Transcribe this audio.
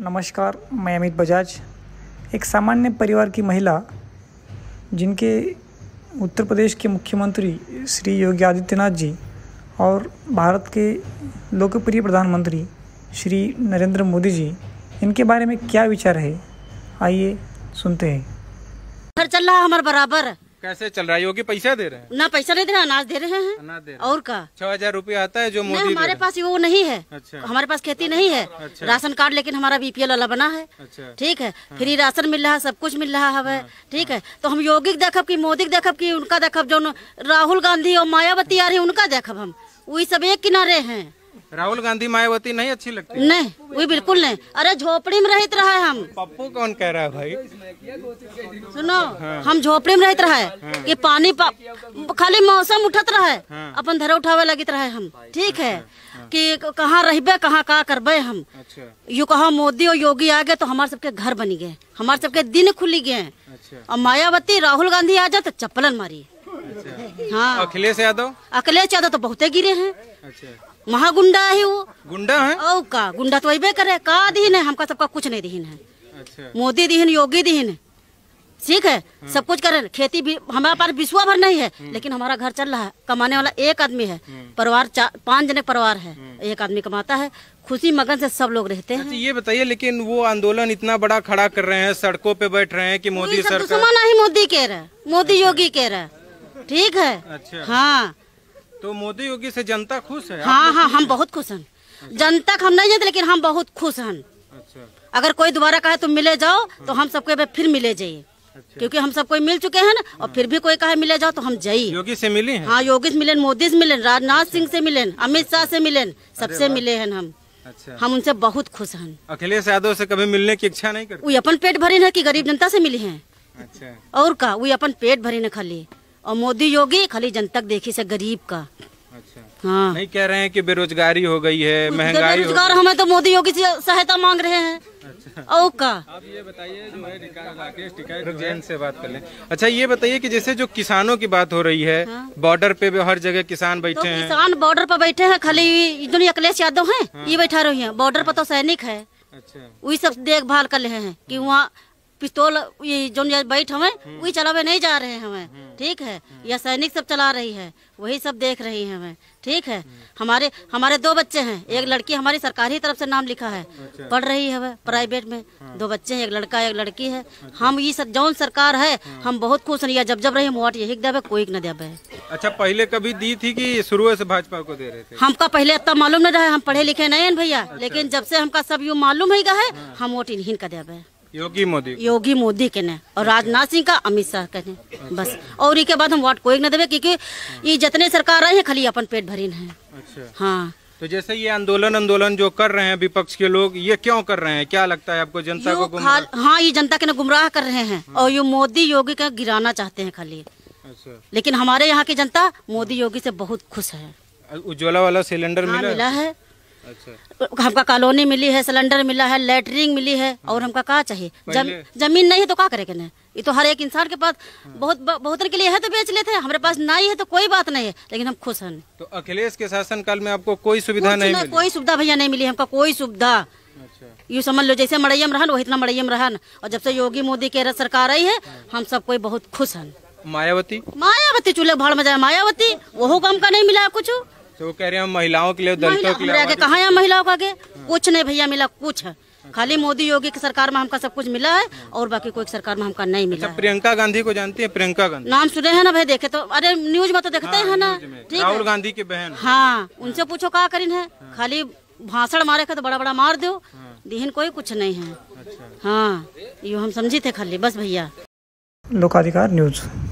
नमस्कार मैं अमित बजाज एक सामान्य परिवार की महिला जिनके उत्तर प्रदेश के मुख्यमंत्री श्री योगी आदित्यनाथ जी और भारत के लोकप्रिय प्रधानमंत्री श्री नरेंद्र मोदी जी इनके बारे में क्या विचार है आइए सुनते हैं घर चल रहा हमारे बराबर कैसे चल रहा है योगी पैसा दे रहे हैं ना पैसा नहीं दे रहे अनाज दे रहे हैं अनाज दे रहे और का छह हजार रूपया आता है जो मोदी हमारे पास वो नहीं है अच्छा हमारे पास खेती नहीं है अच्छा। राशन कार्ड लेकिन हमारा बीपीएल वाला बना है अच्छा ठीक है हाँ। फ्री राशन मिल रहा है सब कुछ मिल रहा है हाँ। ठीक है तो हम योगी देखब की मोदी देखब की उनका देखब जो राहुल गांधी और मायावती आ रही उनका देखब हम वही सब एक किनारे हैं राहुल गांधी मायावती नहीं अच्छी लगती नहीं वो बिल्कुल नहीं अरे झोपड़ी में रहते रहा हम पप्पू कौन कह रहा है भाई सुनो हाँ। हम झोपड़ी में रहते रहा है हाँ। ये पानी पा, खाली मौसम उठत रहा है हाँ। अपन धरे उठावे लगित रहे हम अच्छा, ठीक है अच्छा, हाँ। कि कहाँ रहबे कहाँ का करबे हम अच्छा। यू कहा मोदी और योगी आ गए तो हमारे सबके घर बनी गए हमारे सबके दिन खुली गए अच्छा। और मायावती राहुल गांधी आ जाए तो चप्पलन मारी हाँ अखिलेश यादव अखिलेश यादव तो बहुते गिरे हैं अच्छा गुंडा है वो गुंडा है और का गुंडा तो वही करे का दिन है हमका सबका कुछ नहीं दिन है अच्छा। मोदी दिन योगी दिन ठीक है हाँ। सब कुछ करे खेती भी हमारे पास विश्वा भर नहीं है हम्म। लेकिन हमारा घर चल रहा है कमाने वाला एक आदमी है हम्म। परिवार पांच जने परिवार है हम्म। एक आदमी कमाता है खुशी मगन से सब लोग रहते हैं अच्छा, ये बताइए लेकिन वो आंदोलन इतना बड़ा खड़ा कर रहे हैं सड़कों पे बैठ रहे हैं कि मोदी तो सरकार मोदी कह रहे मोदी अच्छा। योगी कह रहे ठीक है अच्छा हाँ तो मोदी योगी से जनता खुश है हाँ हाँ हम बहुत खुश हैं अच्छा। जनता हम नहीं जानते लेकिन हम बहुत खुश हैं अच्छा अगर कोई दोबारा कहे तुम मिले जाओ तो हाँ। हम सबको फिर मिले जाइए अच्छा। क्योंकि हम सब कोई मिल चुके हैं ना और हाँ। फिर भी कोई कहे मिले जाओ तो हम जाइए योगी से मिले हैं हाँ योगी से मिले मोदी से मिले राजनाथ अच्छा। सिंह से मिले अमित शाह से मिले सबसे मिले हैं हम अच्छा। हम उनसे बहुत खुश हैं अखिलेश यादव से कभी मिलने की इच्छा नहीं करते वो अपन पेट भरी न की गरीब जनता से मिली है अच्छा। और का वो अपन पेट भरी ना खाली और मोदी योगी खाली जनता देखी से गरीब का अच्छा हाँ नहीं कह रहे हैं कि बेरोजगारी हो गई है महंगाई बेरोजगार हमें तो मोदी योगी से सहायता मांग रहे हैं अच्छा। का आप ये बताइए जो है राकेश टिकाई से बात कर लें अच्छा ये बताइए कि जैसे जो किसानों की बात हो रही है हाँ? बॉर्डर पे हर जगह किसान बैठे तो हैं किसान बॉर्डर पर बैठे हैं खाली जो अखिलेश यादव हैं हाँ। ये बैठा रही हैं बॉर्डर पर तो सैनिक है अच्छा वही सब देखभाल कर रहे हैं कि वहाँ पिस्तौल ये जो बैठ हमें हम्म। वही चलावे नहीं जा रहे हमें हम्म। ठीक है हम्म। यह सैनिक सब चला रही है वही सब देख रही है हमें ठीक है हमारे हमारे दो बच्चे हैं एक लड़की हमारी सरकारी तरफ से नाम लिखा है अच्छा। पढ़ रही है वह प्राइवेट में हाँ। दो बच्चे हैं एक लड़का एक लड़की है अच्छा। हम ये सब जौन सरकार है हाँ। हम बहुत खुश नहीं जब जब रही वोट यही देवे कोई न देवे अच्छा पहले कभी दी थी कि शुरू से भाजपा को दे रहे थे हमका पहले इतना मालूम न रहा हम पढ़े लिखे नहीं भैया अच्छा। लेकिन जब से हमका सब यू मालूम है हाँ। हम वोट इन्हीं का देवे योगी मोदी योगी मोदी के ने और अच्छा। राजनाथ सिंह का अमित शाह के ने बस और इसके बाद हम वोट कोई ना देवे क्योंकि ये हाँ। जितने सरकार आए हैं खाली अपन पेट भरी है अच्छा हाँ तो जैसे ये आंदोलन आंदोलन जो कर रहे हैं विपक्ष के लोग ये क्यों कर रहे हैं क्या लगता है आपको जनता को गुमराह हाँ ये जनता के ना गुमराह कर रहे हैं हाँ। और ये मोदी योगी का गिराना चाहते हैं खाली अच्छा लेकिन हमारे यहाँ की जनता मोदी योगी से बहुत खुश है उज्ज्वला वाला सिलेंडर हाँ, मिला, मिला है अच्छा। तो हमका कॉलोनी मिली है सिलेंडर मिला है लेटरिन मिली है हाँ। और हमका कहा चाहिए जम, जमीन नहीं है तो क्या करेगा ये तो हर एक इंसान के पास हाँ। बहुत बहुत के लिए है तो बेच लेते हैं हमारे पास नहीं है तो कोई बात नहीं है लेकिन हम खुश हैं तो अखिलेश के शासन काल में आपको कोई सुविधा नहीं मिली? कोई सुविधा भैया नहीं मिली हमका कोई सुविधा अच्छा। यू समझ लो जैसे मड़ैयम रहन वही इतना मड़ैयम रहन और जब से योगी मोदी के सरकार आई है हाँ। हम सब कोई बहुत खुश हैं मायावती मायावती चूल्हे भाड़ में जाए मायावती वो कम का नहीं मिला कुछ तो वो कह रहे हैं महिलाओं के लिए दलितों के लिए कहाँ यहाँ महिलाओं का आगे कुछ नहीं भैया मिला कुछ खाली मोदी योगी की सरकार में हमका सब कुछ मिला है और बाकी कोई सरकार में हमका नहीं मिला अच्छा, प्रियंका गांधी को जानती है प्रियंका गांधी नाम सुने हैं ना भाई देखे तो अरे न्यूज में तो देखते हाँ, हैं ना ठीक राहुल गांधी की बहन हाँ उनसे पूछो कहा करीन है हाँ। खाली भाषण मारे का तो बड़ा बड़ा मार दो हाँ। दिन कोई कुछ नहीं है अच्छा। हाँ यो हम समझी थे खाली बस भैया लोकाधिकार न्यूज